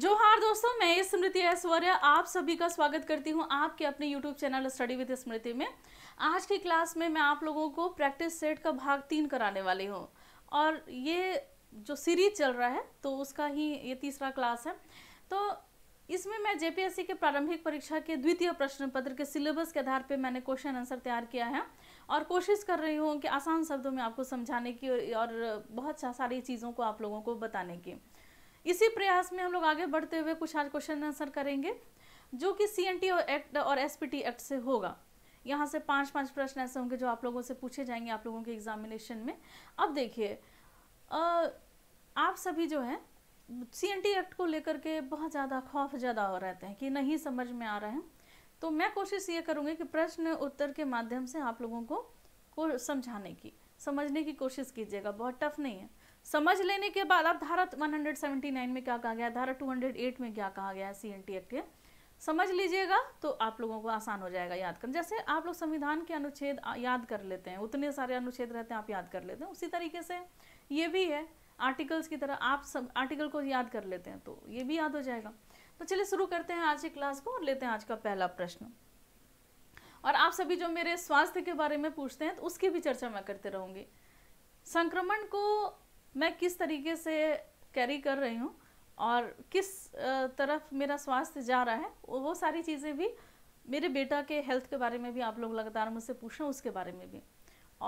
जोहार दोस्तों मैं स्मृति ऐश्वर्या आप सभी का स्वागत करती हूं आपके अपने YouTube channel study with Smriti में आज की क्लास में मैं आप लोगों को प्रैक्टिस सेट का भाग तीन कराने वाली हूं और ये जो सीरीज चल रहा है तो उसका ही ये तीसरा क्लास है तो इसमें मैं जे के प्रारंभिक परीक्षा के द्वितीय प्रश्न पत्र के सिलेबस के आधार पर मैंने क्वेश्चन आंसर तैयार किया है और कोशिश कर रही हूँ कि आसान शब्दों में आपको समझाने की और बहुत सारी चीज़ों को आप लोगों को बताने की इसी प्रयास में हम लोग आगे बढ़ते हुए कुछ आज क्वेश्चन आंसर करेंगे जो कि सी एक्ट और एस एक्ट से होगा यहाँ से पाँच पाँच प्रश्न ऐसे होंगे जो आप लोगों से पूछे जाएंगे आप लोगों के एग्जामिनेशन में अब देखिए आप सभी जो है सी एक्ट को लेकर के बहुत ज़्यादा खौफ ज़्यादा हो रहते हैं कि नहीं समझ में आ रहे हैं तो मैं कोशिश ये करूँगी कि प्रश्न उत्तर के माध्यम से आप लोगों को को समझाने की समझने की कोशिश कीजिएगा बहुत टफ नहीं है समझ लेने के बाद अब धारा 179 में क्या कहा गया धारा 208 में क्या कहा गया है सी एन टी एक्ट के समझ लीजिएगा तो आप लोगों को आसान हो जाएगा याद कर जैसे आप लोग संविधान के अनुच्छेद याद कर लेते हैं उतने सारे अनुच्छेद रहते हैं आप याद कर लेते हैं उसी तरीके से ये भी है आर्टिकल्स की तरह आप सब आर्टिकल को याद कर लेते हैं तो ये भी याद हो जाएगा तो चलिए शुरू करते हैं आज की क्लास को और लेते हैं आज का पहला प्रश्न और आप सभी जो मेरे स्वास्थ्य के बारे में पूछते हैं तो उसकी भी चर्चा मैं करते रहूँगी संक्रमण को मैं किस तरीके से कैरी कर रही हूँ और किस तरफ मेरा स्वास्थ्य जा रहा है वो सारी चीज़ें भी मेरे बेटा के हेल्थ के बारे में भी आप लोग लगातार मुझसे पूछ रहे हैं उसके बारे में भी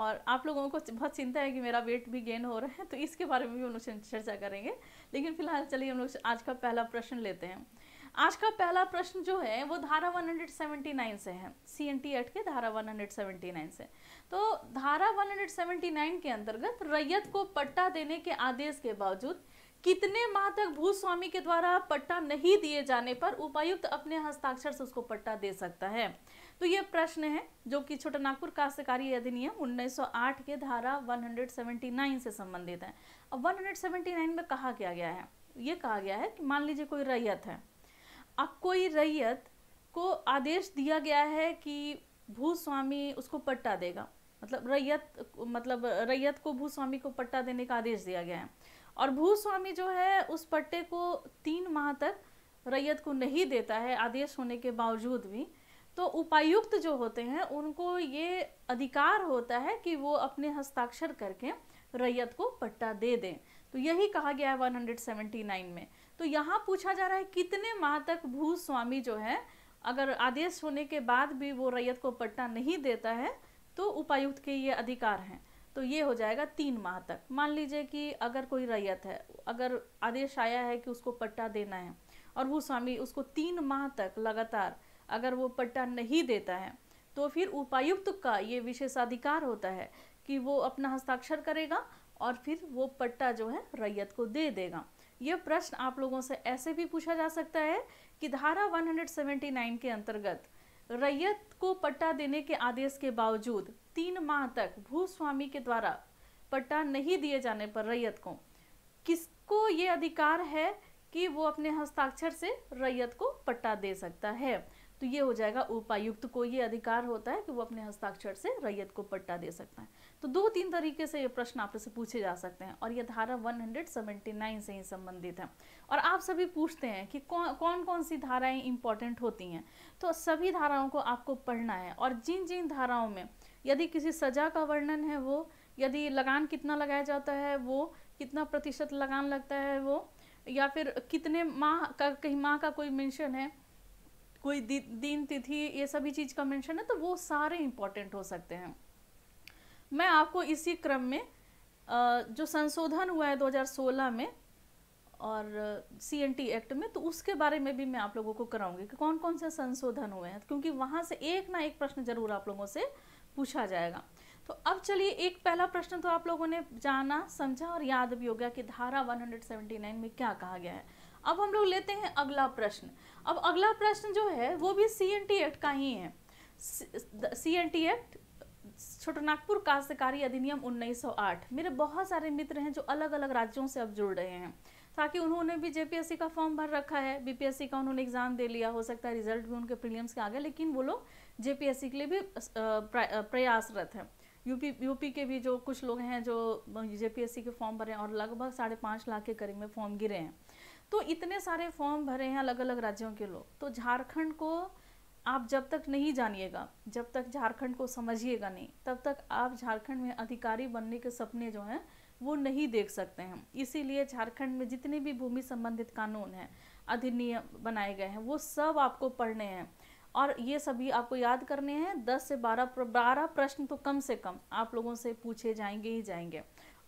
और आप लोगों को बहुत चिंता है कि मेरा वेट भी गेन हो रहा है तो इसके बारे में भी हम लोग चर्चा करेंगे लेकिन फिलहाल चलिए हम लोग आज का पहला प्रश्न लेते हैं आज का पहला प्रश्न जो है वो धारा 179 से है सी एन टी एट के धारा 179 से तो धारा 179 के अंतर्गत रैयत को पट्टा देने के आदेश के बावजूद कितने माह तक भूस्वामी के द्वारा पट्टा नहीं दिए जाने पर उपायुक्त अपने हस्ताक्षर से उसको पट्टा दे सकता है तो ये प्रश्न है जो कि छोटा नागपुर काश्तकारी अधिनियम 1908 के धारा 179 से संबंधित है अब 179 में कहा क्या गया है ये कहा गया है कि मान लीजिए कोई रैयत है कोई रैयत को आदेश दिया गया है कि भूस्वामी उसको पट्टा देगा मतलब रैयत मतलब रैयत को भूस्वामी को पट्टा देने का आदेश दिया गया है और भूस्वामी जो है उस पट्टे को तीन माह तक रैयत को नहीं देता है आदेश होने के बावजूद भी तो उपायुक्त जो होते हैं उनको ये अधिकार होता है कि वो अपने हस्ताक्षर करके रैयत को पट्टा दे दें तो यही कहा गया है 179 में तो यहाँ पूछा जा रहा है कितने माह तक भूस्वामी जो है अगर आदेश होने के बाद भी वो रैयत को पट्टा नहीं देता है तो उपायुक्त के ये अधिकार हैं तो ये हो जाएगा तीन माह तक मान लीजिए कि अगर कोई रैयत है अगर आदेश आया है कि उसको पट्टा देना है और वो स्वामी उसको तीन माह तक लगातार अगर वो पट्टा नहीं देता है तो फिर उपायुक्त का ये विशेषाधिकार होता है कि वो अपना हस्ताक्षर करेगा और फिर वो पट्टा जो है रैयत को दे देगा यह प्रश्न आप लोगों से ऐसे भी पूछा जा सकता है कि धारा 179 के अंतर्गत रैयत को पट्टा देने के आदेश के बावजूद तीन माह तक भूस्वामी के द्वारा पट्टा नहीं दिए जाने पर रैयत को किसको ये अधिकार है कि वो अपने हस्ताक्षर से रैयत को पट्टा दे सकता है तो ये हो जाएगा उपायुक्त को ये अधिकार होता है कि वो अपने हस्ताक्षर से रैयत को पट्टा दे सकता है तो दो तीन तरीके से ये प्रश्न आपसे पूछे जा सकते हैं और ये धारा 179 से ही संबंधित है और आप सभी पूछते हैं कि कौन कौन कौन सी धाराएं इंपॉर्टेंट होती हैं तो सभी धाराओं को आपको पढ़ना है और जिन जिन धाराओं में यदि किसी सजा का वर्णन है वो यदि लगान कितना लगाया जाता है वो कितना प्रतिशत लगान लगता है वो या फिर कितने माह का कहीं माह का कोई मेंशन है कोई दि, दिन तिथि ये सभी चीज़ का मेंशन है तो वो सारे इंपॉर्टेंट हो सकते हैं मैं आपको इसी क्रम में जो संशोधन हुआ है 2016 में और सी एन टी एक्ट में तो उसके बारे में भी मैं आप लोगों को कराऊंगी कि कौन कौन से संशोधन हुए हैं क्योंकि वहां से एक ना एक प्रश्न जरूर आप लोगों से पूछा जाएगा तो अब चलिए एक पहला प्रश्न तो आप लोगों ने जाना समझा और याद भी हो गया कि धारा 179 में क्या कहा गया है अब हम लोग लेते हैं अगला प्रश्न अब अगला प्रश्न जो है वो भी सी एन टी एक्ट का ही है C N T act Chotanagpur काश्तकारी अधिनियम 1908 मेरे बहुत सारे मित्र हैं जो अलग अलग राज्यों से अब जुड़ रहे हैं ताकि उन्होंने भी जेपीएससी का फॉर्म भर रखा है बीपीएससी का उन्होंने एग्ज़ाम दे लिया हो सकता है रिजल्ट भी उनके प्रीलियम्स के आ गया लेकिन वो लोग जेपीएससी के लिए भी प्रयासरत हैं यूपी यूपी के भी जो कुछ लोग हैं जो जेपीएससी के फॉर्म भरे हैं और लगभग साढ़े पाँच लाख के करीब में फॉर्म गिरे हैं तो इतने सारे फॉर्म भरे हैं अलग अलग राज्यों के लोग तो झारखंड को आप जब तक नहीं जानिएगा जब तक झारखंड को समझिएगा नहीं तब तक आप झारखंड में अधिकारी बनने के सपने जो हैं वो नहीं देख सकते हैं इसीलिए झारखंड में जितने भी भूमि संबंधित कानून हैं अधिनियम बनाए गए हैं वो सब आपको पढ़ने हैं और ये सभी आपको याद करने हैं दस से बारह बारह प्रश्न तो कम से कम आप लोगों से पूछे जाएंगे ही जाएंगे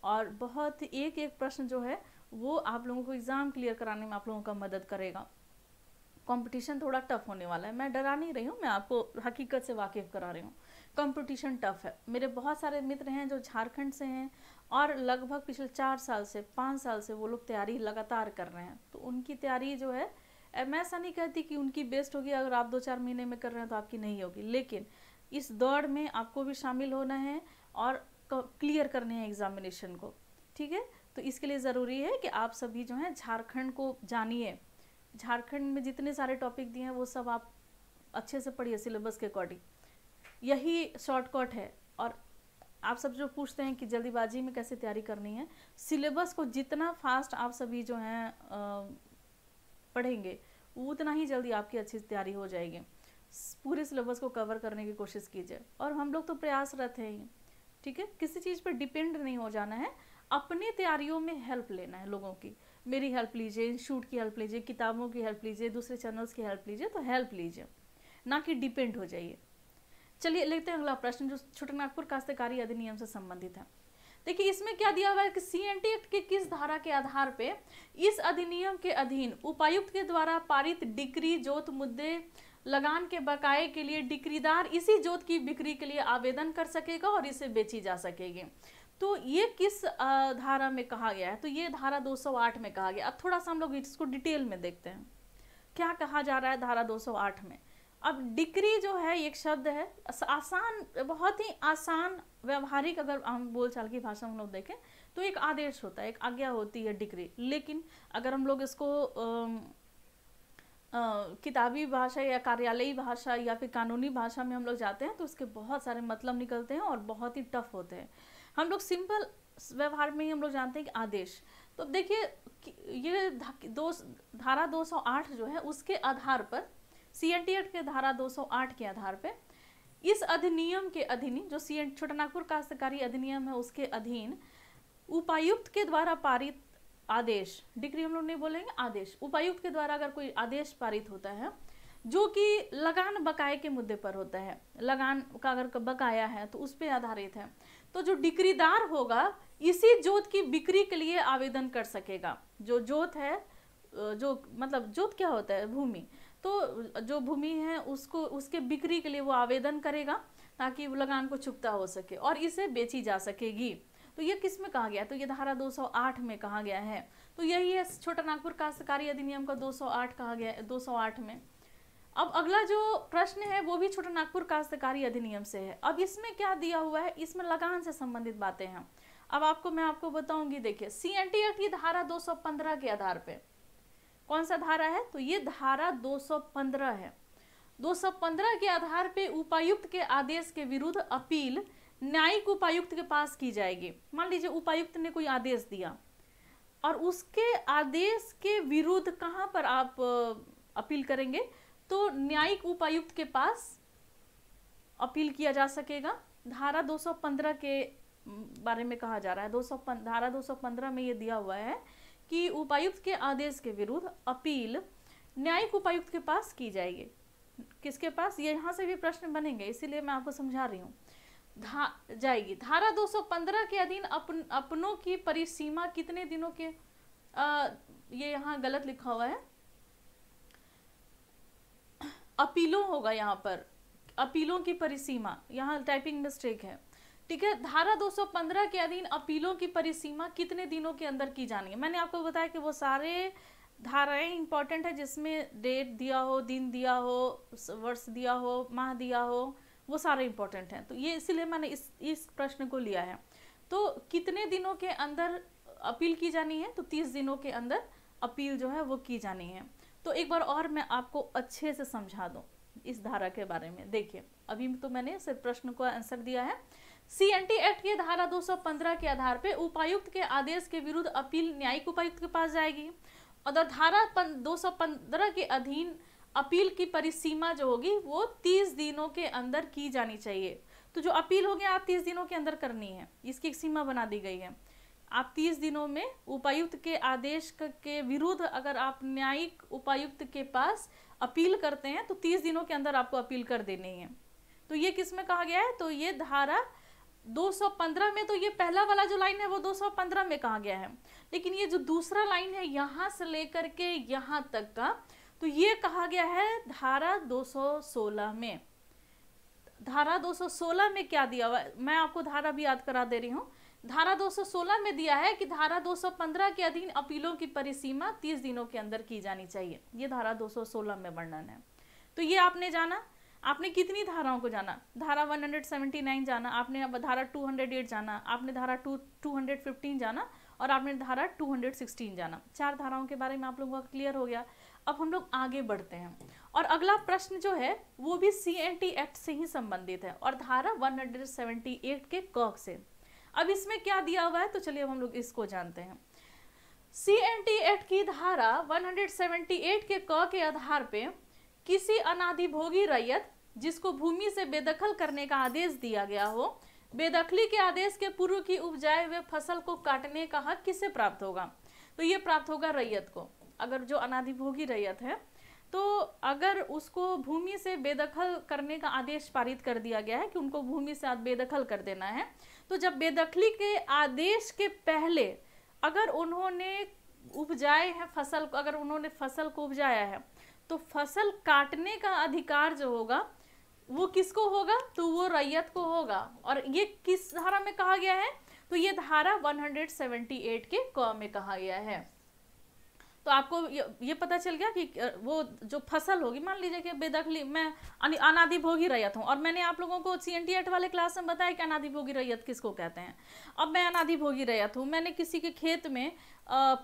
और बहुत एक एक प्रश्न जो है वो आप लोगों को एग्ज़ाम क्लियर कराने में आप लोगों का मदद करेगा कंपटीशन थोड़ा टफ होने वाला है मैं डरा नहीं रही हूँ मैं आपको हकीकत से वाकिफ़ करा रही हूँ कंपटीशन टफ है मेरे बहुत सारे मित्र हैं जो झारखंड से हैं और लगभग पिछले चार साल से पाँच साल से वो लोग तैयारी लगातार कर रहे हैं तो उनकी तैयारी जो है मैं ऐसा नहीं कहती कि उनकी बेस्ट होगी अगर आप दो चार महीने में कर रहे हैं तो आपकी नहीं होगी लेकिन इस दौड़ में आपको भी शामिल होना है और क्लियर करने हैं एग्जामिनेशन को ठीक है तो इसके लिए ज़रूरी है कि आप सभी जो हैं झारखंड को जानिए झारखंड में जितने सारे टॉपिक दिए हैं वो सब आप अच्छे से पढ़िए सिलेबस के अकॉर्डिंग यही शॉर्टकट है और आप सब जो पूछते हैं कि जल्दीबाजी में कैसे तैयारी करनी है सिलेबस को जितना फास्ट आप सभी जो हैं पढ़ेंगे उतना ही जल्दी आपकी अच्छी तैयारी हो जाएगी पूरे सिलेबस को कवर करने की कोशिश कीजिए और हम लोग तो प्रयासरत हैं ठीक है किसी चीज़ पर डिपेंड नहीं हो जाना है अपनी तैयारियों में हेल्प लेना है लोगों की मेरी हेल्प लीजिए इंस्टीट्यूट की हेल्प लीजिए किताबों की हेल्प लीजिए दूसरे चैनल्स की हेल्प लीजिए तो हेल्प लीजिए ना कि डिपेंड हो जाइए चलिए लेते हैं अगला प्रश्न जो छोटे नागपुर काश्तकारी अधिनियम से संबंधित है देखिए इसमें क्या दिया हुआ है कि सी एन टी एक्ट के किस धारा के आधार पे इस अधिनियम के अधीन उपायुक्त के द्वारा पारित डिग्री जोत मुद्दे लगान के बकाए के लिए डिक्रीदार इसी जोत की बिक्री के लिए आवेदन कर सकेगा और इसे बेची जा सकेगी तो ये किस धारा में कहा गया है तो ये धारा 208 में कहा गया अब थोड़ा सा हम लोग इसको डिटेल में देखते हैं क्या कहा जा रहा है धारा 208 में अब डिक्री जो है एक शब्द है आसान बहुत ही आसान व्यवहारिक अगर हम बोलचाल की भाषा हम लोग देखें तो एक आदेश होता है एक आज्ञा होती है डिक्री लेकिन अगर हम लोग इसको आ, किताबी भाषा या कार्यालयी भाषा या फिर कानूनी भाषा में हम लोग जाते हैं तो उसके बहुत सारे मतलब निकलते हैं और बहुत ही टफ होते हैं हम लोग सिंपल व्यवहार में ही हम लोग जानते हैं कि आदेश तो देखिए ये दो धारा 208 जो है उसके आधार पर सी एन टी एड के धारा 208 के आधार पर इस अधिनियम के अधीन जो सी एन छोटा नागपुर काश्तकारी अधिनियम है उसके अधीन उपायुक्त के द्वारा पारित आदेश डिग्री हम लोग नहीं बोलेंगे आदेश उपायुक्त के द्वारा अगर कोई आदेश पारित होता है जो कि लगान बकाए के मुद्दे पर होता है लगान का अगर बकाया है तो उस पर आधारित है तो जो डिक्रीदार होगा इसी जोत की बिक्री के लिए आवेदन कर सकेगा जो जोत है जो मतलब जोत क्या होता है भूमि तो जो भूमि है उसको उसके बिक्री के लिए वो आवेदन करेगा ताकि लगान को चुकता हो सके और इसे बेची जा सकेगी तो ये किस में कहा गया तो ये धारा 208 में कहा गया है तो यही है छोटा नागपुर काश्तकारी अधिनियम का 208 कहा गया 208 में अब अगला जो प्रश्न है वो भी छोटा नागपुर काश्तकारी अधिनियम से है अब इसमें क्या दिया हुआ है इसमें लगान से संबंधित बातें हैं अब आपको मैं आपको बताऊंगी देखिए सी एन टी एक्ट की धारा 215 के आधार पे कौन सा धारा है तो ये धारा 215 है 215 के आधार पे उपायुक्त के आदेश के विरुद्ध अपील न्यायिक उपायुक्त के पास की जाएगी मान लीजिए उपायुक्त ने कोई आदेश दिया और उसके आदेश के विरुद्ध कहाँ पर आप अपील करेंगे तो न्यायिक उपायुक्त के पास अपील किया जा सकेगा धारा 215 के बारे में कहा जा रहा है 200 धारा 215 में ये दिया हुआ है कि उपायुक्त के आदेश के विरुद्ध अपील न्यायिक उपायुक्त के पास की जाएगी किसके पास ये यहाँ से भी प्रश्न बनेंगे इसीलिए मैं आपको समझा रही हूँ धा जाएगी धारा 215 के अधीन अपन अपनों की परिसीमा कितने दिनों के आ, ये यहाँ गलत लिखा हुआ है अपीलों होगा यहाँ पर अपीलों की परिसीमा यहाँ टाइपिंग मिस्टेक है ठीक है धारा 215 के अधीन अपीलों की परिसीमा कितने दिनों के अंदर की जानी है मैंने आपको बताया कि वो सारे धाराएं इंपॉर्टेंट है जिसमें डेट दिया हो दिन दिया हो वर्ष दिया हो माह दिया हो वो सारे इम्पोर्टेंट हैं तो ये इसीलिए मैंने इस इस प्रश्न को लिया है तो कितने दिनों के अंदर अपील की जानी है तो तीस दिनों के अंदर अपील जो है वो की जानी है तो एक बार और मैं आपको अच्छे से समझा दूँ इस धारा के बारे में देखिए अभी तो मैंने सिर्फ प्रश्न को आंसर दिया है सी एन टी एक्ट की धारा 215 के आधार पर उपायुक्त के आदेश के विरुद्ध अपील न्यायिक उपायुक्त के पास जाएगी और धारा 215 के अधीन अपील की परिसीमा जो होगी वो तीस दिनों के अंदर की जानी चाहिए तो जो अपील होगी आप तीस दिनों के अंदर करनी है इसकी एक सीमा बना दी गई है आप तीस दिनों में उपायुक्त के आदेश के विरुद्ध अगर आप न्यायिक उपायुक्त के पास अपील करते हैं तो तीस दिनों के अंदर आपको अपील कर देनी है तो ये किस में कहा गया है तो ये धारा 215 में तो ये पहला वाला जो लाइन है वो 215 में कहा गया है लेकिन ये जो दूसरा लाइन है यहाँ से लेकर के यहाँ तक का तो ये कहा गया है धारा 216 में धारा 216 में क्या दिया हुआ मैं आपको धारा भी याद करा दे रही हूँ धारा 216 में दिया है कि धारा 215 के अधीन अपीलों की परिसीमा 30 दिनों के अंदर की जानी चाहिए ये धारा 216 में वर्णन है तो ये आपने जाना आपने कितनी धाराओं को जाना धारा 179 जाना आपने धारा 208 जाना आपने धारा 2 215 जाना और आपने धारा 216 जाना चार धाराओं के बारे में आप लोगों का क्लियर हो गया अब हम लोग आगे बढ़ते हैं और अगला प्रश्न जो है वो भी सी एन टी एक्ट से ही संबंधित है और धारा 178 के कॉक से अब इसमें क्या दिया हुआ है तो चलिए अब हम लोग इसको जानते हैं सी एन टी एक्ट की धारा 178 के क के आधार पे किसी अनाधिभोगी रैयत जिसको भूमि से बेदखल करने का आदेश दिया गया हो बेदखली के आदेश के पूर्व की उपजाए हुए फसल को काटने का हक किसे प्राप्त होगा तो ये प्राप्त होगा रैयत को अगर जो अनाधिभोगी रैयत है तो अगर उसको भूमि से बेदखल करने का आदेश पारित कर दिया गया है कि उनको भूमि से बेदखल कर देना है तो जब बेदखली के आदेश के पहले अगर उन्होंने उपजाए हैं फसल को अगर उन्होंने फसल को उपजाया है तो फसल काटने का अधिकार जो होगा वो किसको होगा तो वो रैयत को होगा और ये किस धारा में कहा गया है तो ये धारा 178 के क में कहा गया है तो आपको ये, ये पता चल गया कि वो जो फसल होगी मान लीजिए कि बेदखली मैं अनादि भोगी रैयत हूँ और मैंने आप लोगों को सी एन वाले क्लास में बताया कि अनादि भोगी रैयत किसको कहते हैं अब मैं अनादि भोगी रैयत हूँ मैंने किसी के खेत में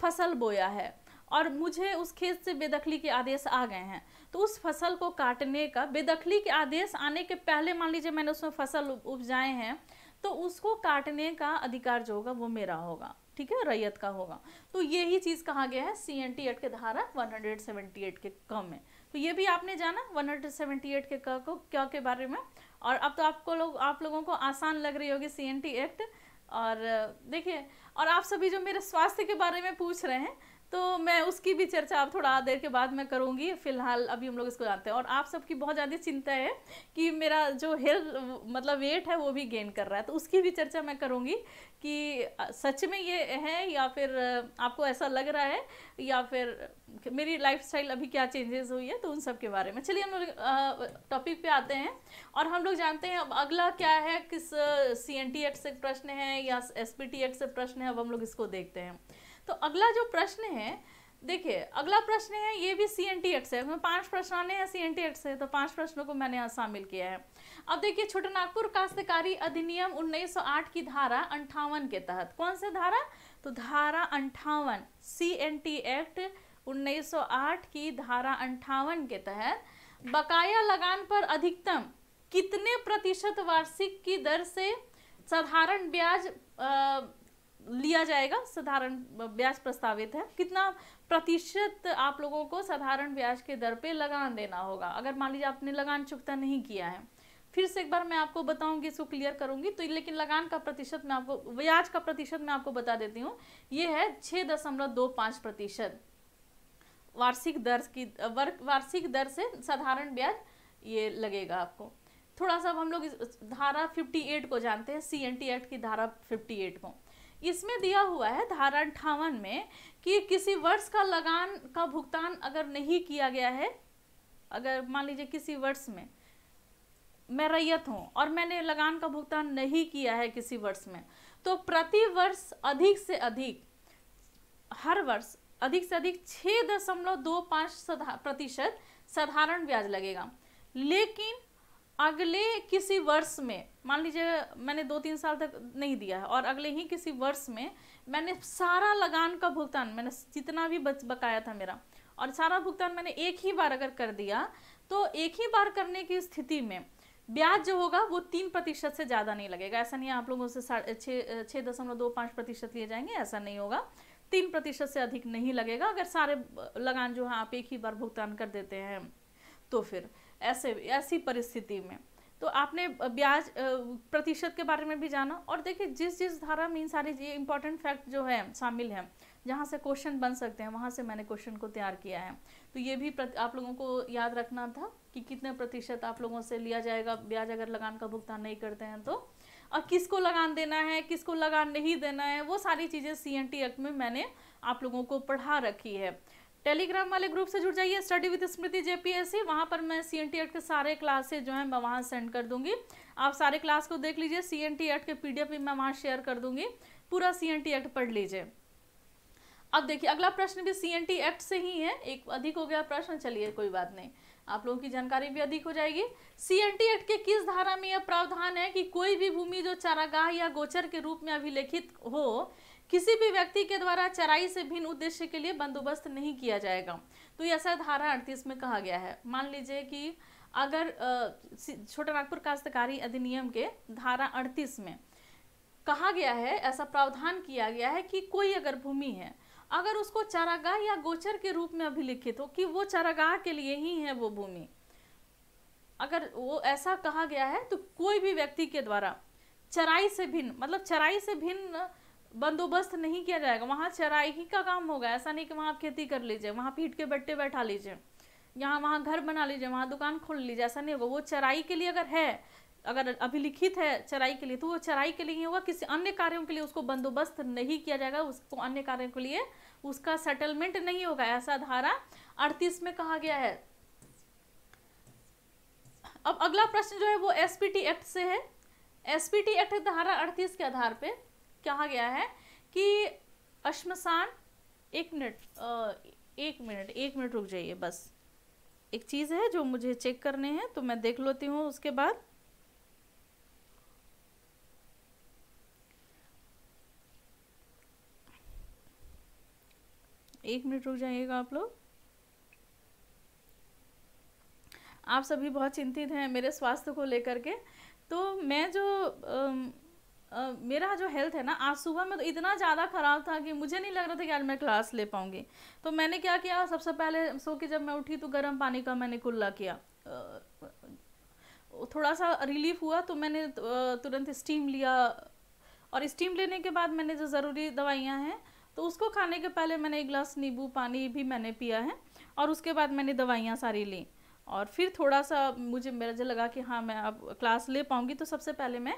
फसल बोया है और मुझे उस खेत से बेदखली के आदेश आ गए हैं तो उस फसल को काटने का बेदखली के आदेश आने के पहले मान लीजिए मैंने उसमें फसल उपजाए हैं तो उसको काटने का अधिकार जो होगा वो मेरा होगा ठीक है रैयत का होगा तो यही चीज़ कहा गया है सी एन टी एट के धारा 178 के क में तो ये भी आपने जाना 178 के क को क्या के बारे में और अब तो आपको लोग आप लोगों को आसान लग रही होगी सी एन टी एक्ट और देखिए और आप सभी जो मेरे स्वास्थ्य के बारे में पूछ रहे हैं तो मैं उसकी भी चर्चा आप थोड़ा देर के बाद मैं करूँगी फिलहाल अभी हम लोग इसको जानते हैं और आप सबकी बहुत ज़्यादा चिंता है कि मेरा जो हेयर मतलब वेट है वो भी गेन कर रहा है तो उसकी भी चर्चा मैं करूँगी कि सच में ये है या फिर आपको ऐसा लग रहा है या फिर मेरी लाइफ अभी क्या चेंजेस हुई है तो उन सब के बारे में चलिए हम लोग टॉपिक पे आते हैं और हम लोग जानते हैं अब अगला क्या है किस सी एन टी एक्ट से प्रश्न है या एस पी टी एक्ट से प्रश्न है अब हम लोग इसको देखते हैं तो अगला जो प्रश्न है देखिए अगला प्रश्न है ये भी सी एन टी एट से उसमें पांच प्रश्न आने हैं सी एन टी एट से तो पांच प्रश्नों को मैंने यहाँ शामिल किया है अब देखिए छोटनागपुर काश्तकारी अधिनियम 1908 की धारा अंठावन के तहत कौन से धारा तो धारा अंठावन सी एन टी एक्ट 1908 की धारा अंठावन के तहत बकाया लगान पर अधिकतम कितने प्रतिशत वार्षिक की दर से साधारण ब्याज आ, लिया जाएगा साधारण ब्याज प्रस्तावित है कितना प्रतिशत आप लोगों को साधारण ब्याज के दर पे लगान देना होगा अगर मान लीजिए आपने लगान चुकता नहीं किया है फिर से एक बार मैं आपको बताऊंगी इसको क्लियर करूंगी तो लेकिन लगान का प्रतिशत मैं आपको ब्याज का प्रतिशत मैं आपको बता देती हूँ ये है छः दशमलव दो पाँच प्रतिशत वार्षिक दर की वार्षिक दर से साधारण ब्याज ये लगेगा आपको थोड़ा सा हम लोग धारा 58 को जानते हैं सी एन टी एक्ट की धारा 58 को इसमें दिया हुआ है धारा अंठावन में कि किसी वर्ष का लगान का भुगतान अगर नहीं किया गया है अगर मान लीजिए किसी वर्ष में मैं रैयत हूँ और मैंने लगान का भुगतान नहीं किया है किसी वर्ष में तो प्रति वर्ष अधिक से अधिक हर वर्ष अधिक से अधिक छः दशमलव दो पाँच प्रतिशत साधारण ब्याज लगेगा लेकिन अगले किसी वर्ष में मान लीजिए मैंने दो तीन साल तक नहीं दिया है और अगले ही किसी वर्ष में मैंने सारा लगान का भुगतान मैंने जितना भी बच बकाया था मेरा और सारा भुगतान मैंने एक ही बार अगर कर दिया तो एक ही बार करने की स्थिति में ब्याज जो होगा वो तीन प्रतिशत से ज़्यादा नहीं लगेगा ऐसा नहीं आप लोगों से छः छः दशमलव दो पाँच प्रतिशत लिए जाएंगे ऐसा नहीं होगा तीन प्रतिशत से अधिक नहीं लगेगा अगर सारे लगान जो है आप एक ही बार भुगतान कर देते हैं तो फिर ऐसे ऐसी परिस्थिति में तो आपने ब्याज प्रतिशत के बारे में भी जाना और देखिए जिस जिस धारा में इन सारे ये इंपॉर्टेंट फैक्ट जो है शामिल हैं जहाँ से क्वेश्चन बन सकते हैं वहाँ से मैंने क्वेश्चन को तैयार किया है तो ये भी आप लोगों को याद रखना था कि कितने प्रतिशत आप लोगों से लिया जाएगा ब्याज अगर लगान का भुगतान नहीं करते हैं तो और किसको लगान देना है किसको लगान नहीं देना है वो सारी चीज़ें सी एक्ट में मैंने आप लोगों को पढ़ा रखी है टेलीग्राम वाले ग्रुप से जुड़ जाइए स्टडी विद स्मृति जेपीएससी वहाँ पर मैं सी एन टी एट के सारे क्लासेज जो हैं मैं वहाँ सेंड कर दूँगी आप सारे क्लास को देख लीजिए सी एन टी एट के पी डी भी मैं वहाँ शेयर कर दूँगी पूरा सी एन टी एट पढ़ लीजिए अब देखिए अगला प्रश्न भी सी एन टी एक्ट से ही है एक अधिक हो गया प्रश्न चलिए कोई बात नहीं आप लोगों की जानकारी भी अधिक हो जाएगी सी एन टी एक्ट के किस धारा में यह प्रावधान है कि कोई भी भूमि जो चारागाह या गोचर के रूप में अभिलेखित हो किसी भी व्यक्ति के द्वारा चराई से भिन्न उद्देश्य के लिए बंदोबस्त नहीं किया जाएगा तो यह धारा अड़तीस में कहा गया है मान लीजिए कि अगर छोटा नागपुर काश्तकारी अधिनियम के धारा अड़तीस में कहा गया है ऐसा प्रावधान किया गया है कि कोई अगर भूमि है अगर उसको चारागाह या गोचर के रूप में अभिलिखित हो कि वो चारागाह के लिए ही है वो भूमि अगर वो ऐसा कहा गया है तो कोई भी व्यक्ति के द्वारा चराई से भिन्न मतलब चराई से भिन्न बंदोबस्त नहीं किया जाएगा वहाँ चराई ही का काम होगा ऐसा नहीं कि वहाँ आप खेती कर लीजिए वहाँ पीट के बट्टे बैठा लीजिए यहाँ वहाँ घर बना लीजिए वहाँ दुकान खोल लीजिए ऐसा नहीं होगा वो चराई के लिए अगर है अगर अभिलिखित है चराई के लिए तो वो चराई के लिए ही होगा किसी अन्य कार्यों के लिए उसको बंदोबस्त नहीं किया जाएगा उसको अन्य कार्यों के लिए उसका सेटलमेंट नहीं होगा ऐसा धारा अड़तीस में कहा गया है अब अगला प्रश्न जो है वो एसपीटी एक्ट से है एसपीटी एक्ट धारा अड़तीस के आधार पर कहा गया है कि अश्मशान एक मिनट एक मिनट एक मिनट रुक जाइए बस एक चीज़ है जो मुझे चेक करने हैं तो मैं देख लेती हूँ उसके बाद एक मिनट रुक जाइएगा आप लोग आप सभी बहुत चिंतित हैं मेरे स्वास्थ्य को लेकर के तो मैं जो आ, मेरा जो हेल्थ है ना आज सुबह में तो इतना ज़्यादा ख़राब था कि मुझे नहीं लग रहा था कि आज मैं क्लास ले पाऊँगी तो मैंने क्या किया सबसे पहले सो के जब मैं उठी तो गर्म पानी का मैंने कुल्ला किया थोड़ा सा रिलीफ हुआ तो मैंने तुरंत स्टीम लिया और स्टीम लेने के बाद मैंने जो ज़रूरी दवाइयाँ हैं तो उसको खाने के पहले मैंने एक गिलास नींबू पानी भी मैंने पिया है और उसके बाद मैंने दवाइयाँ सारी ली और फिर थोड़ा सा मुझे मेरा जो लगा कि हाँ मैं अब क्लास ले पाऊँगी तो सबसे पहले मैं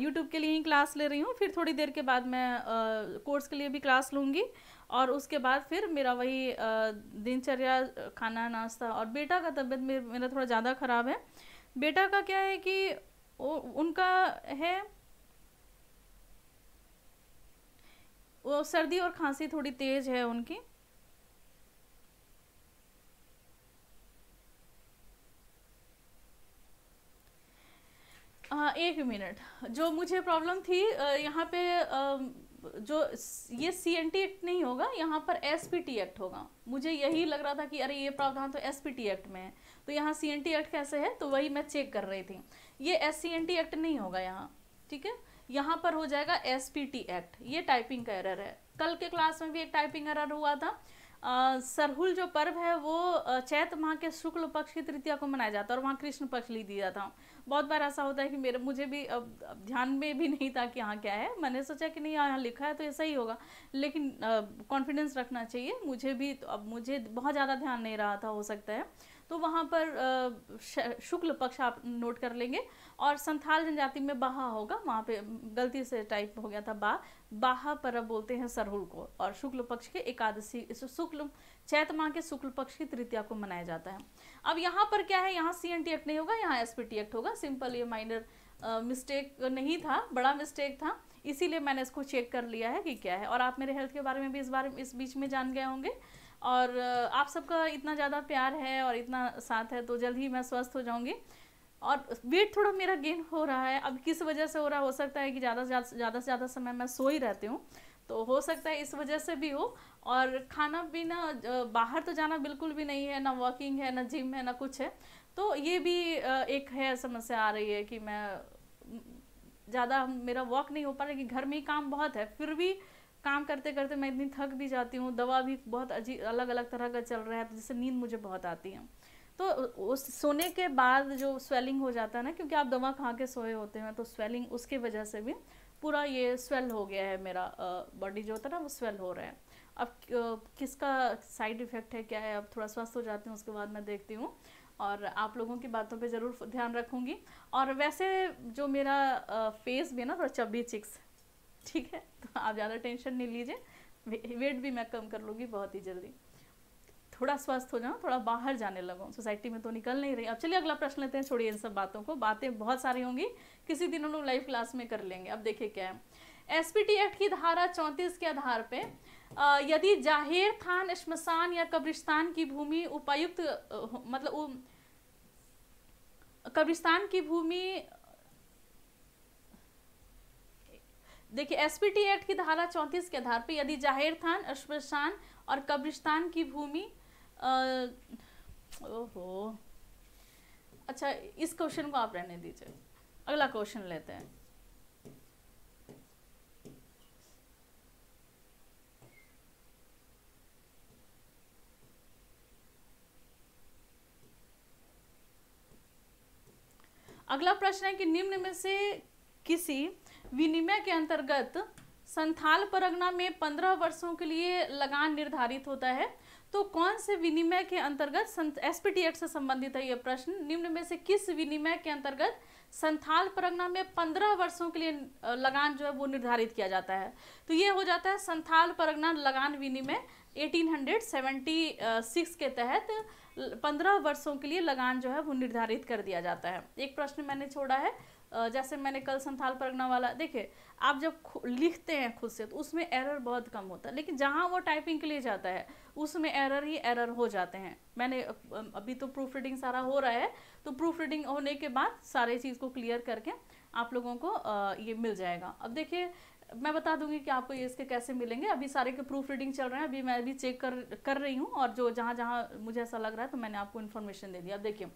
यूट्यूब के लिए ही क्लास ले रही हूँ फिर थोड़ी देर के बाद मैं कोर्स के लिए भी क्लास लूँगी और उसके बाद फिर मेरा वही दिनचर्या खाना नाश्ता और बेटा का तबीयत मेरा थोड़ा ज़्यादा ख़राब है बेटा का क्या है कि उनका है वो सर्दी और खांसी थोड़ी तेज़ है उनकी आ, एक मिनट जो मुझे प्रॉब्लम थी यहाँ पे जो ये सी एन टी एक्ट नहीं होगा यहाँ पर एस पी टी एक्ट होगा मुझे यही लग रहा था कि अरे ये प्रावधान तो एस पी टी एक्ट में है तो यहाँ सी एन टी एक्ट कैसे है तो वही मैं चेक कर रही थी ये S C N T act नहीं होगा यहाँ ठीक है यहाँ पर हो जाएगा एस पी टी एक्ट ये टाइपिंग का एरर है कल के क्लास में भी एक टाइपिंग एरर हुआ था सरहुल जो पर्व है वो चैत माह के शुक्ल पक्ष की तृतीया को मनाया जाता है और वहाँ कृष्ण पक्ष ली दिया था बहुत बार ऐसा होता है कि मेरे मुझे भी अब ध्यान में भी नहीं था कि हाँ क्या है मैंने सोचा कि नहीं यहाँ लिखा है तो ऐसा ही होगा लेकिन कॉन्फिडेंस रखना चाहिए मुझे भी तो अब मुझे बहुत ज़्यादा ध्यान नहीं रहा था हो सकता है तो वहाँ पर शुक्ल पक्ष आप नोट कर लेंगे और संथाल जनजाति में बाहा होगा वहाँ पे गलती से टाइप हो गया था बा बाहा पर बोलते हैं सरहुल को और शुक्ल पक्ष के एकादशी शुक्ल चैत माह के शुक्ल पक्ष की तृतीया को मनाया जाता है अब यहाँ पर क्या है यहाँ सी एन टी एक्ट नहीं होगा यहाँ एस पी टी एक्ट होगा सिंपल ये माइनर मिस्टेक नहीं था बड़ा मिस्टेक था इसीलिए मैंने इसको चेक कर लिया है कि क्या है और आप मेरे हेल्थ के बारे में भी इस बारे इस बीच में जान गए होंगे और आप सबका इतना ज़्यादा प्यार है और इतना साथ है तो जल्द ही मैं स्वस्थ हो जाऊँगी और वेट थोड़ा मेरा गेन हो रहा है अब किस वजह से हो रहा हो सकता है कि ज़्यादा से ज़्यादा से ज़्यादा समय मैं सो ही रहती हूँ तो हो सकता है इस वजह से भी हो और खाना पीना बाहर तो जाना बिल्कुल भी नहीं है ना वॉकिंग है ना जिम है ना कुछ है तो ये भी एक है समस्या आ रही है कि मैं ज़्यादा मेरा वॉक नहीं हो पा रहा कि घर में ही काम बहुत है फिर भी काम करते करते मैं इतनी थक भी जाती हूँ दवा भी बहुत अजीब अलग अलग तरह का चल रहा है तो जिससे नींद मुझे बहुत आती है तो उस सोने के बाद जो स्वेलिंग हो जाता है ना क्योंकि आप दवा खा के सोए होते हैं तो स्वेलिंग उसके वजह से भी पूरा ये स्वेल हो गया है मेरा बॉडी जो होता है ना वो स्वेल हो रहा है अब किसका साइड इफ़ेक्ट है क्या है अब थोड़ा स्वस्थ हो जाती हूँ उसके बाद मैं देखती हूँ और आप लोगों की बातों पे ज़रूर ध्यान रखूँगी और वैसे जो मेरा फेस भी है ना थोड़ा चब्बी चिक्स ठीक है तो आप ज़्यादा टेंशन नहीं लीजिए वेट भी मैं कम कर लूँगी बहुत ही जल्दी थोड़ा स्वस्थ हो जाऊँ थोड़ा बाहर जाने लगो सोसाइटी में तो निकल नहीं रही अब चलिए अगला प्रश्न लेते हैं छोड़िए इन सब बातों को बातें बहुत सारी होंगी किसी दिन उन्होंने लाइव क्लास में कर लेंगे अब देखिए क्या है एस एक्ट की धारा चौंतीस के आधार पर यदि जाहिर थान शमशान या कब्रिस्तान की भूमि उपायुक्त मतलब कब्रिस्तान की भूमि देखिए एसपीटी एक्ट की धारा चौंतीस के आधार पर यदि जाहिर थान शमशान और कब्रिस्तान की भूमि ओहो अच्छा इस क्वेश्चन को आप रहने दीजिए अगला क्वेश्चन लेते हैं अगला प्रश्न है कि निम्न में से किसी विनिमय के अंतर्गत संथाल परगना में पंद्रह वर्षों के लिए लगान निर्धारित होता है तो कौन से विनिमय के अंतर्गत एस पी से संबंधित है यह प्रश्न निम्न में से किस विनिमय के अंतर्गत संथाल परगना में पंद्रह वर्षों के लिए लगान जो है वो निर्धारित किया जाता है तो ये हो जाता है संथाल परगना लगान विनिमय 1876 के तहत पंद्रह वर्षों के लिए लगान जो है वो निर्धारित कर दिया जाता है एक प्रश्न मैंने छोड़ा है जैसे मैंने कल संथाल परगना वाला देखिए आप जब लिखते हैं खुद से तो उसमें एरर बहुत कम होता है लेकिन जहाँ वो टाइपिंग के लिए जाता है उसमें एरर ही एरर हो जाते हैं मैंने अभी तो प्रूफ रीडिंग सारा हो रहा है तो प्रूफ रीडिंग होने के बाद सारे चीज़ को क्लियर करके आप लोगों को ये मिल जाएगा अब देखिए मैं बता दूंगी कि आपको ये इसके कैसे मिलेंगे अभी सारे के प्रूफ रीडिंग चल रहे हैं अभी मैं अभी चेक कर कर रही हूँ और जो जहाँ जहाँ मुझे ऐसा लग रहा है तो मैंने आपको इन्फॉर्मेशन दे दी अब देखिए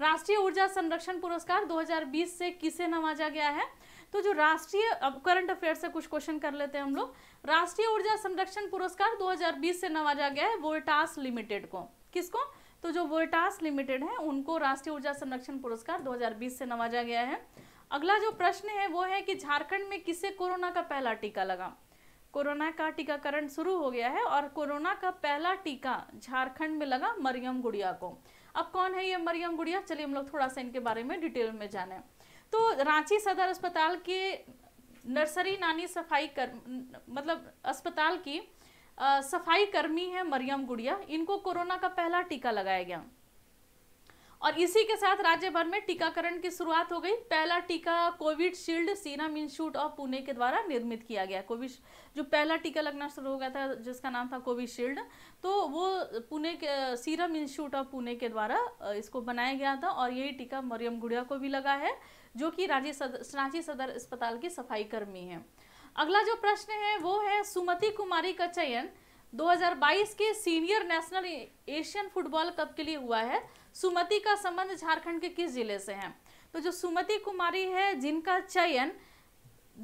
राष्ट्रीय ऊर्जा संरक्षण पुरस्कार 2020 से किसे नवाजा गया है तो जो राष्ट्रीय करंट अफेयर से कुछ क्वेश्चन कर लेते हैं हम लोग राष्ट्रीय ऊर्जा संरक्षण पुरस्कार 2020 से नवाजा गया है वोल्टास लिमिटेड को किसको तो जो वोल्टास लिमिटेड है उनको राष्ट्रीय ऊर्जा संरक्षण पुरस्कार दो से नवाजा गया है अगला जो प्रश्न है वो है कि झारखंड में किसे कोरोना का पहला टीका लगा कोरोना का टीकाकरण शुरू हो गया है और कोरोना का पहला टीका झारखंड में लगा मरियम गुड़िया को अब कौन है ये मरियम गुड़िया चलिए हम लोग थोड़ा सा इनके बारे में डिटेल में जाने तो रांची सदर अस्पताल के नर्सरी नानी सफाई कर मतलब अस्पताल की आ, सफाई कर्मी है मरियम गुड़िया इनको कोरोना का पहला टीका लगाया गया और इसी के साथ राज्य भर में टीकाकरण की शुरुआत हो गई पहला टीका Covishield Serum Institute of Pune के द्वारा निर्मित किया गया कोविड जो पहला टीका लगना शुरू हो गया था जिसका नाम था कोविशील्ड तो वो पुणे के सीरम इंस्टीट्यूट ऑफ पुणे के द्वारा इसको बनाया गया था और यही टीका मरियम गुड़िया को भी लगा है जो कि रांची सदर रांची सदर अस्पताल की सफाई कर्मी है अगला जो प्रश्न है वो है सुमति कुमारी का चयन 2022 के senior national Asian football cup के लिए हुआ है सुमति का संबंध झारखंड के किस जिले से है तो जो सुमति कुमारी है जिनका चयन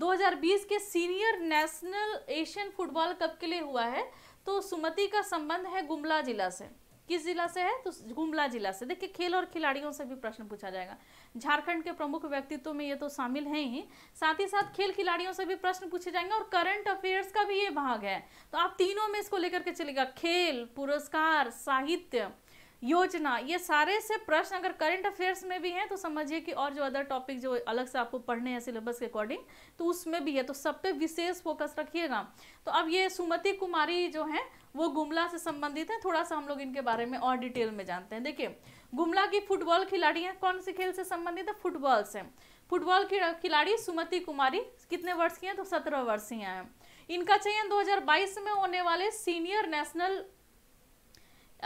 2020 के senior national Asian football cup के लिए हुआ है तो सुमति का संबंध है गुमला जिला से किस जिला से है तो गुमला जिला से देखिए खेल और खिलाड़ियों से भी प्रश्न पूछा जाएगा झारखंड के प्रमुख व्यक्तित्व में ये तो शामिल हैं ही साथ ही साथ खेल खिलाड़ियों से भी प्रश्न पूछे जाएंगे और करंट अफेयर्स का भी ये भाग है तो आप तीनों में इसको लेकर के चलेगा खेल पुरस्कार साहित्य योजना ये सारे से प्रश्न अगर करंट अफेयर्स में भी हैं तो समझिए कि और जो अदर टॉपिक जो अलग से आपको पढ़ने हैं सिलेबस के अकॉर्डिंग तो उसमें भी है तो सब पे विशेष फोकस रखिएगा तो अब ये सुमति कुमारी जो है वो गुमला से संबंधित है थोड़ा सा हम लोग इनके बारे में और डिटेल में जानते हैं देखिए गुमला की फुटबॉल खिलाड़ी हैं कौन से खेल से संबंधित है फुटबॉल से फुटबॉल खिलाड़ी सुमति कुमारी कितने वर्ष की हैं तो सत्रह वर्ष की हैं इनका चयन 2022 में होने वाले सीनियर नेशनल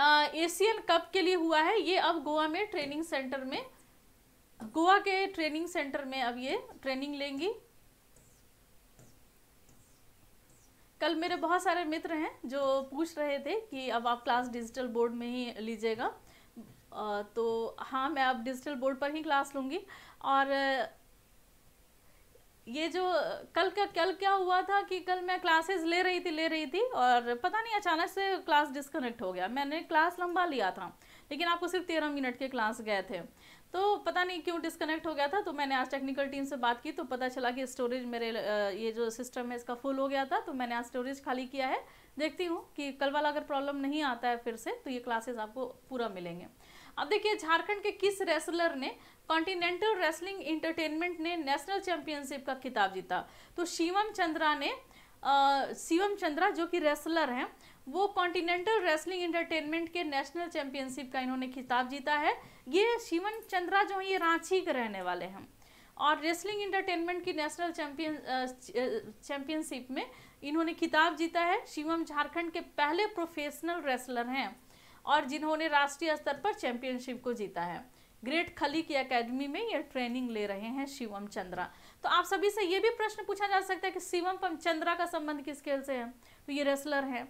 एशियन कप के लिए हुआ है ये अब गोवा में ट्रेनिंग सेंटर में गोवा के ट्रेनिंग सेंटर में अब ये ट्रेनिंग लेंगी कल मेरे बहुत सारे मित्र हैं जो पूछ रहे थे कि अब आप क्लास डिजिटल बोर्ड में ही लीजिएगा तो हाँ मैं अब डिजिटल बोर्ड पर ही क्लास लूँगी और ये जो कल का कल क्या हुआ था कि कल मैं क्लासेस ले रही थी ले रही थी और पता नहीं अचानक से क्लास डिस्कनेक्ट हो गया मैंने क्लास लंबा लिया था लेकिन आपको सिर्फ तेरह मिनट के क्लास गए थे तो पता नहीं क्यों डिस्कनेक्ट हो गया था तो मैंने आज टेक्निकल टीम से बात की तो पता चला कि स्टोरेज मेरे ये जो सिस्टम है इसका फुल हो गया था तो मैंने आज स्टोरेज खाली किया है देखती हूँ कि कल वाला अगर प्रॉब्लम नहीं आता है फिर से तो ये क्लासेस आपको पूरा मिलेंगे अब देखिए झारखंड के किस रेसलर ने कॉन्टिनेंटल रेसलिंग इंटरटेनमेंट ने नेशनल चैंपियनशिप का खिताब जीता तो शिवम चंद्रा ने शिवम चंद्रा जो कि रेसलर हैं वो कॉन्टिनेंटल रेसलिंग इंटरटेनमेंट के नेशनल चैंपियनशिप का इन्होंने खिताब जीता है ये शिवम चंद्रा जो हैं ये रांची के रहने वाले हैं और रेसलिंग इंटरटेनमेंट की नेशनल चैंपियन चैंपियनशिप में इन्होंने खिताब जीता है शिवम झारखंड के पहले प्रोफेशनल रेसलर हैं और जिन्होंने राष्ट्रीय स्तर पर चैंपियनशिप को जीता है ग्रेट खली की अकेडमी में ये ट्रेनिंग ले रहे हैं शिवम चंद्रा तो आप सभी से ये भी प्रश्न पूछा जा सकता है कि शिवम चंद्रा का संबंध किस खेल से है तो ये रेसलर हैं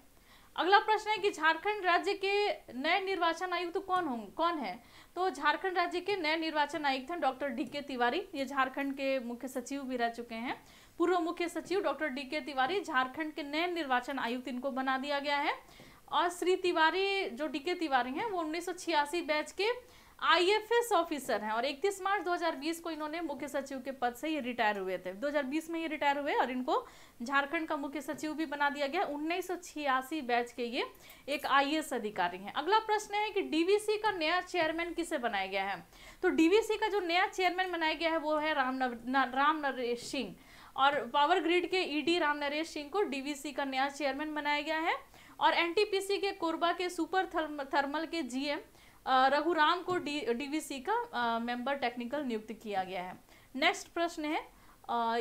अगला प्रश्न है कि झारखंड राज्य के नए निर्वाचन आयुक्त तो कौन होंगे कौन है तो झारखंड राज्य के नए निर्वाचन आयुक्त हैं डॉक्टर डी के तिवारी ये झारखंड के मुख्य सचिव भी रह चुके हैं पूर्व मुख्य सचिव डॉक्टर डी के तिवारी झारखंड के नए निर्वाचन आयुक्त इनको बना दिया गया है और श्री तिवारी जो डी के तिवारी हैं वो उन्नीस बैच के आईएफएस ऑफिसर हैं और 31 मार्च 2020 को इन्होंने मुख्य सचिव के पद से ये रिटायर हुए थे 2020 में ये रिटायर हुए और इनको झारखंड का मुख्य सचिव भी बना दिया गया उन्नीस बैच के ये एक आईएएस अधिकारी हैं अगला प्रश्न है कि डीवीसी का नया चेयरमैन किसे बनाया गया है तो डीवीसी का जो नया चेयरमैन बनाया गया है वो है राम राम नरेश सिंह और पावर ग्रिड के ईडी e राम नरेश सिंह को डीवीसी का नया चेयरमैन बनाया गया है और एनटीपीसी के कोरबा के सुपर थर्म, थर्मल के जीएम रघुराम को डीवीसी का मेंबर टेक्निकल नियुक्त किया गया है नेक्स्ट प्रश्न है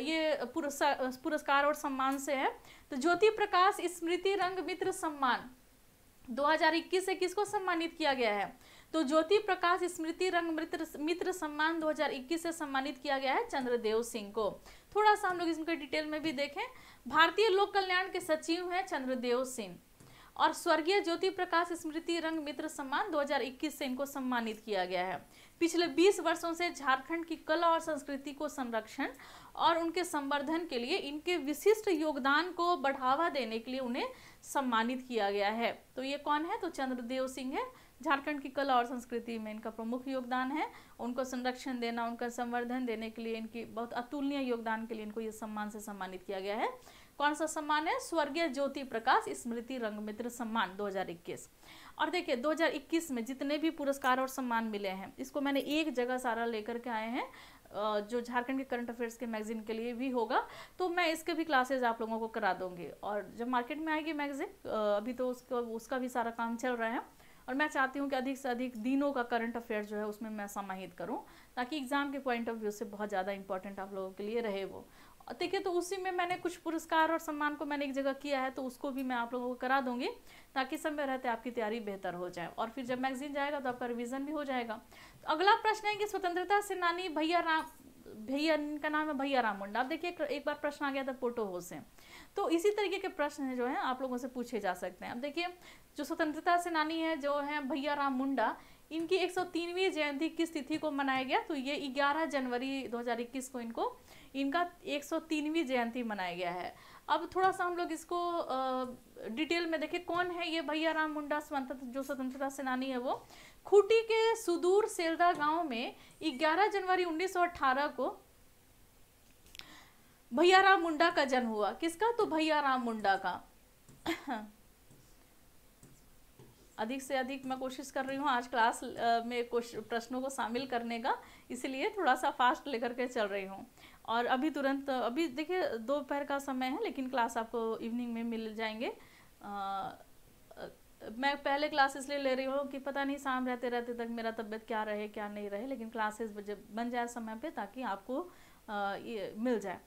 ये पुरस्कार और सम्मान से है तो ज्योति प्रकाश स्मृति रंग मित्र सम्मान 2021 से किसको सम्मानित किया गया है तो ज्योति प्रकाश स्मृति रंग मित्र मित्र सम्मान 2021 से सम्मानित किया गया है चंद्रदेव सिंह को थोड़ा सा हम लोग इसमें डिटेल में भी देखें भारतीय लोक कल्याण के सचिव हैं चंद्रदेव सिंह और स्वर्गीय ज्योति प्रकाश स्मृति रंग मित्र सम्मान 2021 से इनको सम्मानित किया गया है पिछले 20 वर्षों से झारखंड की कला और संस्कृति को संरक्षण और उनके संवर्धन के लिए इनके विशिष्ट योगदान को बढ़ावा देने के लिए उन्हें सम्मानित किया गया है तो ये कौन है तो चंद्रदेव सिंह है झारखंड की कला और संस्कृति में इनका प्रमुख योगदान है उनको संरक्षण देना उनका संवर्धन देने के लिए इनकी बहुत अतुलनीय योगदान के लिए इनको ये सम्मान से सम्मानित किया गया है कौन सा सम्मान है स्वर्गीय ज्योति प्रकाश स्मृति रंगमित्र सम्मान 2021 और देखिए 2021 में जितने भी पुरस्कार और सम्मान मिले हैं इसको मैंने एक जगह सारा लेकर के आए हैं जो झारखंड के करंट अफेयर्स के मैगजीन के लिए भी होगा तो मैं इसके भी क्लासेज आप लोगों को करा दूंगी और जब मार्केट में आएगी मैगजीन अभी तो उसका उसका भी सारा काम चल रहा है और मैं चाहती हूँ कि अधिक से अधिक दिनों का करंट अफेयर जो है उसमें मैं समाहित करूँ ताकि एग्ज़ाम के पॉइंट ऑफ व्यू से बहुत ज़्यादा इंपॉर्टेंट आप लोगों के लिए रहे वो देखिए तो उसी में मैंने कुछ पुरस्कार और सम्मान को मैंने एक जगह किया है तो उसको भी मैं आप लोगों को करा दूंगी ताकि समय रहते आपकी तैयारी बेहतर हो जाए और फिर जब मैगजीन जाएगा तो आपका रिविजन भी हो जाएगा तो अगला प्रश्न है कि स्वतंत्रता सेनानी भैया राम भैया इनका नाम है भैया राम मुंडा अब देखिए एक बार प्रश्न आ गया था पोटोहो से तो इसी तरीके के प्रश्न जो हैं आप लोगों से पूछे जा सकते हैं अब देखिए जो स्वतंत्रता सेनानी है जो है भैया राम मुंडा इनकी एक सौ जयंती किस तिथि को मनाया गया तो ये 11 जनवरी 2021 को इनको इनका एक सौ जयंती मनाया गया है अब थोड़ा सा हम लोग इसको डिटेल में देखें कौन है ये भैया राम मुंडा स्वतंत्र जो स्वतंत्रता सेनानी है वो खूटी के सुदूर सेलदा गांव में 11 जनवरी 1918 को भैया राम मुंडा का जन्म हुआ किसका तो भैया राम मुंडा का अधिक से अधिक मैं कोशिश कर रही हूँ आज क्लास में प्रश्नों को शामिल करने का इसलिए थोड़ा सा फास्ट लेकर के चल रही हूँ और अभी तुरंत अभी देखिए दोपहर का समय है लेकिन क्लास आपको इवनिंग में मिल जाएंगे आ, मैं पहले क्लास इसलिए ले रही हूँ कि पता नहीं शाम रहते रहते तक मेरा तबीयत क्या रहे क्या नहीं रहे लेकिन क्लासेस बन जाए समय पे ताकि आपको आ, ये मिल जाए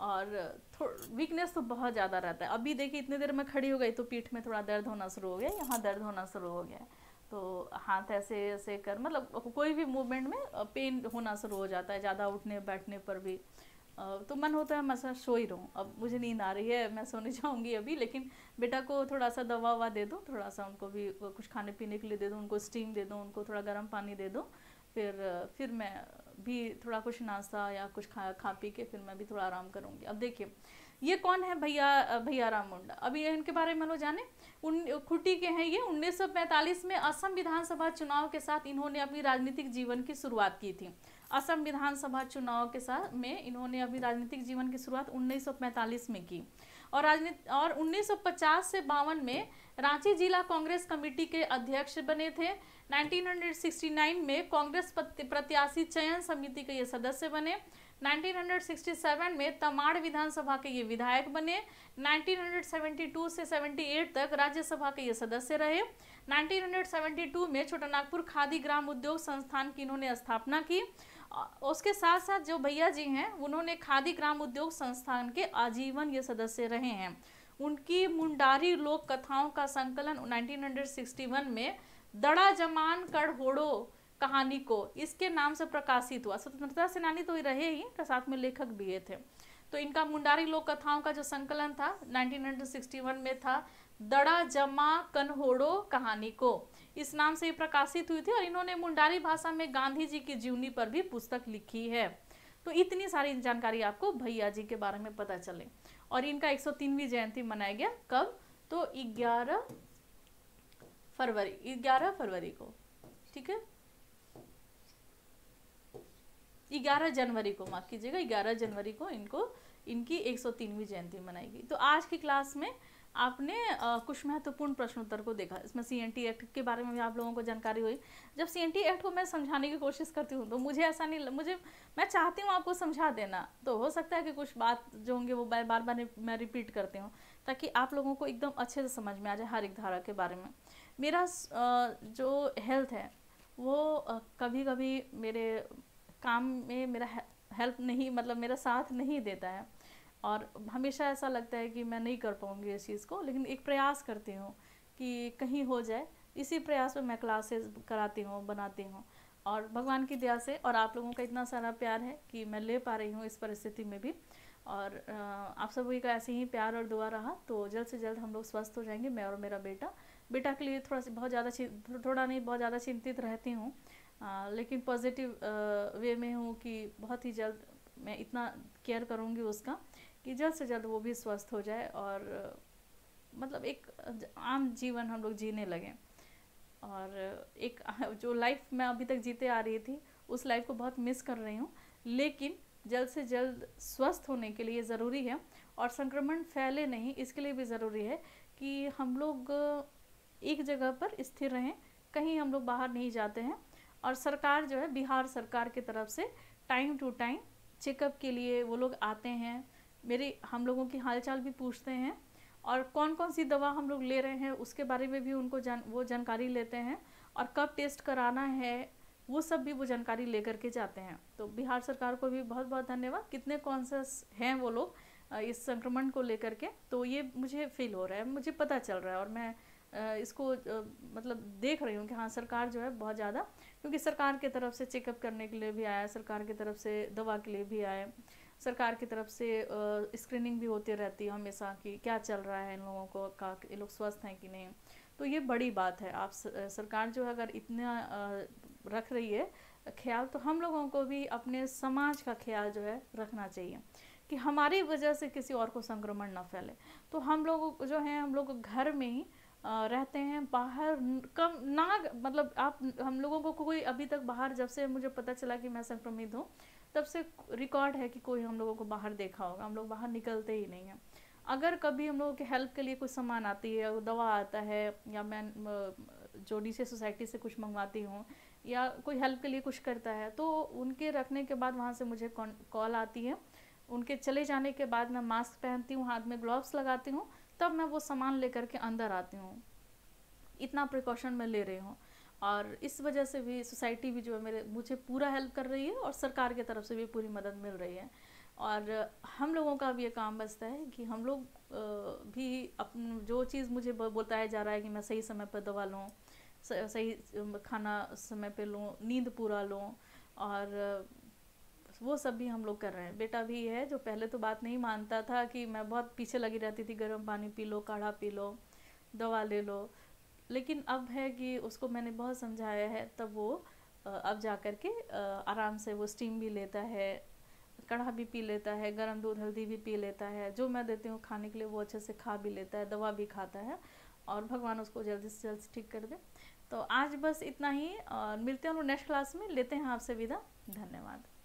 और वीकनेस तो बहुत ज़्यादा रहता है अभी देखिए इतनी देर में खड़ी हो गई तो पीठ में थोड़ा दर्द होना शुरू हो गया यहाँ दर्द होना शुरू हो गया तो हाथ ऐसे ऐसे कर मतलब कोई भी मूवमेंट में पेन होना शुरू हो जाता है ज़्यादा उठने बैठने पर भी तो मन होता है मैं सो ही रहूँ अब मुझे नींद आ रही है मैं सोने जाऊँगी अभी लेकिन बेटा को थोड़ा सा दवा ववा दे दूँ थोड़ा सा उनको भी कुछ खाने पीने के लिए दे दूँ उनको स्टीम दे दूँ उनको थोड़ा गर्म पानी दे दूँ फिर फिर मैं भी थोड़ा कुछ नाश्ता या कुछ खा खा पी के फिर मैं भी थोड़ा आराम करूँगी अब देखिए ये कौन है भैया भैया राम मुंडा अभी इनके बारे में लो जाने उन खुटी के हैं ये 1945 में असम विधानसभा चुनाव के साथ इन्होंने अपनी राजनीतिक जीवन की शुरुआत की थी असम विधानसभा चुनाव के साथ में इन्होंने अपनी राजनीतिक जीवन की शुरुआत 1945 में की और राजनीति और 1950 से बावन में रांची जिला कांग्रेस कमेटी के अध्यक्ष बने थे 1969 में कांग्रेस प्रत्याशी चयन समिति के ये सदस्य बने 1967 में तमाड़ विधानसभा के ये विधायक बने 1972 से 78 तक राज्यसभा के ये सदस्य रहे 1972 में छोटा नागपुर खादी ग्राम उद्योग संस्थान की इन्होंने स्थापना की उसके साथ साथ जो भैया जी हैं उन्होंने खादी ग्राम उद्योग संस्थान के आजीवन ये सदस्य रहे हैं उनकी मुंडारी लोक कथाओं का संकलन 1961 में दड़ा जमान कर होड़ो कहानी को इसके नाम से प्रकाशित हुआ स्वतंत्रता सेनानी तो रहे ही इनके साथ में लेखक भी ये थे तो इनका मुंडारी लोक कथाओं का जो संकलन था 1961 में था दड़ा जमा कनहोड़ो कहानी को इस नाम से प्रकाशित हुई थी और इन्होंने मुंडारी भाषा में गांधी जी की जीवनी पर भी पुस्तक लिखी है तो इतनी सारी जानकारी आपको भैया जी के बारे में पता चले और इनका 103वीं जयंती मनाया गया कब तो 11 फरवरी 11 फरवरी को ठीक है 11 जनवरी को माफ कीजिएगा 11 जनवरी को इनको इनकी 103वीं जयंती मनाई गई तो आज की क्लास में आपने आ, कुछ महत्वपूर्ण प्रश्न उत्तर को देखा इसमें सी एक्ट के बारे में भी आप लोगों को जानकारी हुई जब सी एक्ट को मैं समझाने की कोशिश करती हूँ तो मुझे ऐसा नहीं मुझे मैं चाहती हूँ आपको समझा देना तो हो सकता है कि कुछ बात जो होंगे वो बार बार बार मैं रिपीट करती हूँ ताकि आप लोगों को एकदम अच्छे से समझ में आ जाए हर एक धारा के बारे में मेरा जो हेल्थ है वो कभी कभी मेरे काम में मेरा हेल्प नहीं मतलब मेरा साथ नहीं देता है और हमेशा ऐसा लगता है कि मैं नहीं कर पाऊँगी इस चीज़ को लेकिन एक प्रयास करती हूँ कि कहीं हो जाए इसी प्रयास में मैं क्लासेस कराती हूँ बनाती हूँ और भगवान की दया से और आप लोगों का इतना सारा प्यार है कि मैं ले पा रही हूँ इस परिस्थिति में भी और आप सभी का ऐसे ही प्यार और दुआ रहा तो जल्द से जल्द हम लोग स्वस्थ हो जाएंगे मैं और मेरा बेटा बेटा के लिए थोड़ा सा बहुत ज़्यादा थोड़ा नहीं बहुत ज़्यादा चिंतित रहती हूँ लेकिन पॉजिटिव वे में हूँ कि बहुत ही जल्द मैं इतना केयर करूँगी उसका कि जल्द से जल्द वो भी स्वस्थ हो जाए और मतलब एक आम जीवन हम लोग जीने लगें और एक जो लाइफ मैं अभी तक जीते आ रही थी उस लाइफ को बहुत मिस कर रही हूँ लेकिन जल्द से जल्द स्वस्थ होने के लिए ज़रूरी है और संक्रमण फैले नहीं इसके लिए भी ज़रूरी है कि हम लोग एक जगह पर स्थिर रहें कहीं हम लोग बाहर नहीं जाते हैं और सरकार जो है बिहार सरकार की तरफ से टाइम टू टाइम चेकअप के लिए वो लोग आते हैं मेरे हम लोगों की हालचाल भी पूछते हैं और कौन कौन सी दवा हम लोग ले रहे हैं उसके बारे में भी उनको जान वो जानकारी लेते हैं और कब टेस्ट कराना है वो सब भी वो जानकारी लेकर के जाते हैं तो बिहार सरकार को भी बहुत बहुत धन्यवाद कितने कॉन्शस हैं वो लोग इस संक्रमण को लेकर के तो ये मुझे फील हो रहा है मुझे पता चल रहा है और मैं इसको मतलब देख रही हूँ कि हाँ सरकार जो है बहुत ज़्यादा क्योंकि सरकार की तरफ से चेकअप करने के लिए भी आया सरकार की तरफ से दवा के लिए भी आए सरकार की तरफ से स्क्रीनिंग भी होती रहती है हमेशा कि क्या चल रहा है इन लोगों को का ये लोग स्वस्थ हैं कि नहीं तो ये बड़ी बात है आप सरकार जो है अगर इतना रख रही है ख्याल तो हम लोगों को भी अपने समाज का ख्याल जो है रखना चाहिए कि हमारी वजह से किसी और को संक्रमण ना फैले तो हम लोग जो हैं हम लोग घर में ही रहते हैं बाहर कम ना मतलब आप हम लोगों को कोई अभी तक बाहर जब से मुझे पता चला कि मैं संक्रमित हूँ तब से रिकॉर्ड है कि कोई हम लोगों को बाहर देखा होगा हम लोग बाहर निकलते ही नहीं हैं अगर कभी हम लोगों के हेल्प के लिए कुछ सामान आती है दवा आता है या मैं जो नीचे सोसाइटी से कुछ मंगवाती हूँ या कोई हेल्प के लिए कुछ करता है तो उनके रखने के बाद वहाँ से मुझे कॉल आती है उनके चले जाने के बाद मैं मास्क पहनती हूँ हाथ में ग्लव्स लगाती हूँ तब मैं वो सामान लेकर के अंदर आती हूँ इतना प्रिकॉशन मैं ले रही हूँ और इस वजह से भी सोसाइटी भी जो है मेरे मुझे पूरा हेल्प कर रही है और सरकार की तरफ से भी पूरी मदद मिल रही है और हम लोगों का भी ये काम बचता है कि हम लोग भी अपन जो चीज़ मुझे बताया जा रहा है कि मैं सही समय पर दवा लूँ सही खाना समय पर लूँ नींद पूरा लूँ और वो सब भी हम लोग कर रहे हैं बेटा भी है जो पहले तो बात नहीं मानता था कि मैं बहुत पीछे लगी रहती थी गर्म पानी पी लो काढ़ा पी लो दवा ले लो लेकिन अब है कि उसको मैंने बहुत समझाया है तब वो अब जा कर के आराम से वो स्टीम भी लेता है कढ़ा भी पी लेता है गर्म दूध हल्दी भी पी लेता है जो मैं देती हूँ खाने के लिए वो अच्छे से खा भी लेता है दवा भी खाता है और भगवान उसको जल्दी से जल्द ठीक कर दे तो आज बस इतना ही और मिलते हैं हम लोग नेक्स्ट क्लास में लेते हैं आपसे विदा धन्यवाद